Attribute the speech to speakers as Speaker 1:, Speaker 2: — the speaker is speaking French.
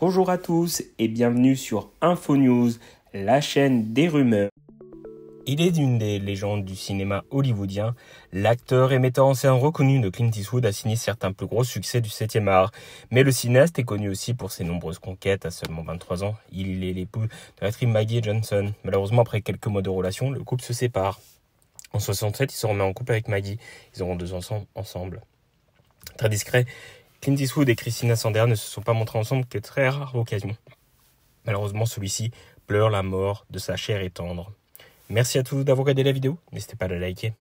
Speaker 1: Bonjour à tous et bienvenue sur Infonews, la chaîne des rumeurs. Il est une des légendes du cinéma hollywoodien. L'acteur et metteur en scène reconnu de Clint Eastwood a signé certains plus gros succès du 7e art. Mais le cinéaste est connu aussi pour ses nombreuses conquêtes. À seulement 23 ans, il est l'époux de l'actrice Maggie Johnson. Malheureusement, après quelques mois de relation, le couple se sépare. En 67, il se remet en couple avec Maggie. Ils auront deux enfants ensemble. Très discret, Clint Eastwood et Christina Sander ne se sont pas montrés ensemble que très rares occasions. Malheureusement, celui-ci pleure la mort de sa chère et tendre. Merci à tous d'avoir regardé la vidéo. N'hésitez pas à la liker.